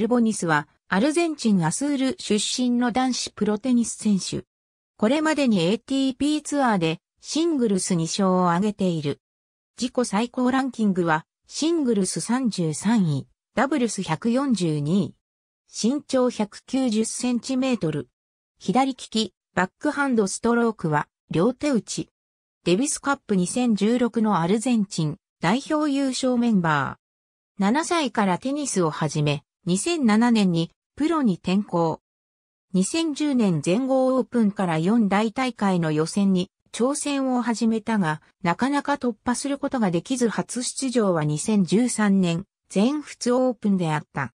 ルボニスは、アルゼンチンアスール出身の男子プロテニス選手。これまでに ATP ツアーでシングルス2勝を挙げている。自己最高ランキングはシングルス33位、ダブルス142位。身長190センチメートル。左利き、バックハンドストロークは両手打ち。デビスカップ2016のアルゼンチン代表優勝メンバー。7歳からテニスを始め、2007年にプロに転向。2010年全豪オープンから4大大会の予選に挑戦を始めたが、なかなか突破することができず初出場は2013年、全仏オープンであった。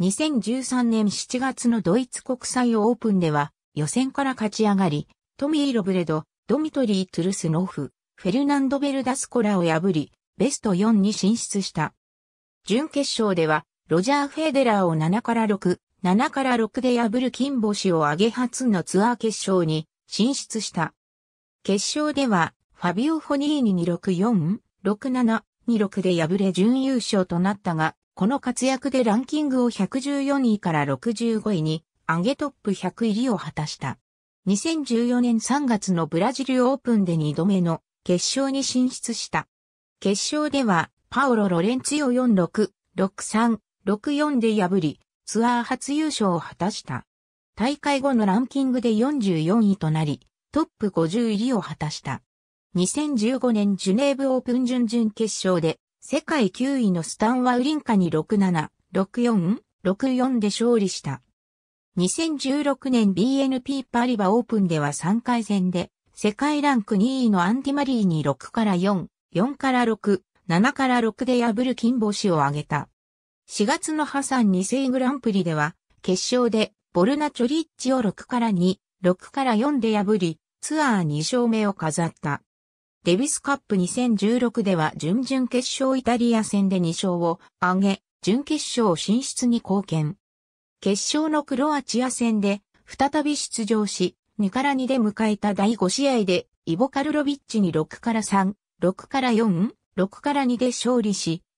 2013年7月のドイツ国際オープンでは、予選から勝ち上がり、トミー・ロブレド、ドミトリー・トゥルスノフ、フェルナンド・ベルダスコラを破り、ベスト4に進出した。準決勝では、ロジャー・フェデラーを7から6、7から6で破る金星を挙げ初のツアー決勝に進出した。決勝では、ファビオ・フォニーニに64、67、26で敗れ準優勝となったが、この活躍でランキングを114位から65位に上げトップ100入りを果たした。2014年3月のブラジルオープンで2度目の決勝に進出した。決勝では、パオロ・ロレンツィオ46、63、6-4で破り、ツアー初優勝を果たした。大会後のランキングで44位となり、トップ50入りを果たした。2015年ジュネーブオープン準々決勝で、世界9位のスタンワウリンカに6-7、6-4、6-4で勝利した。2016年 BNP パリバオープンでは3回戦で、世界ランク2位のアンティマリーに6から4、4から6、7から6で破る金星を挙げた。4月のハサン2世グランプリでは、決勝でボルナ・チョリッチを6から2、6から4で破り、ツアー2勝目を飾った。デビスカップ2016では準々決勝イタリア戦で2勝を挙げ、準決勝進出に貢献。決勝のクロアチア戦で再び出場し、2から2で迎えた第5試合で、イボカルロビッチに6から3、6から4、6から2で勝利し、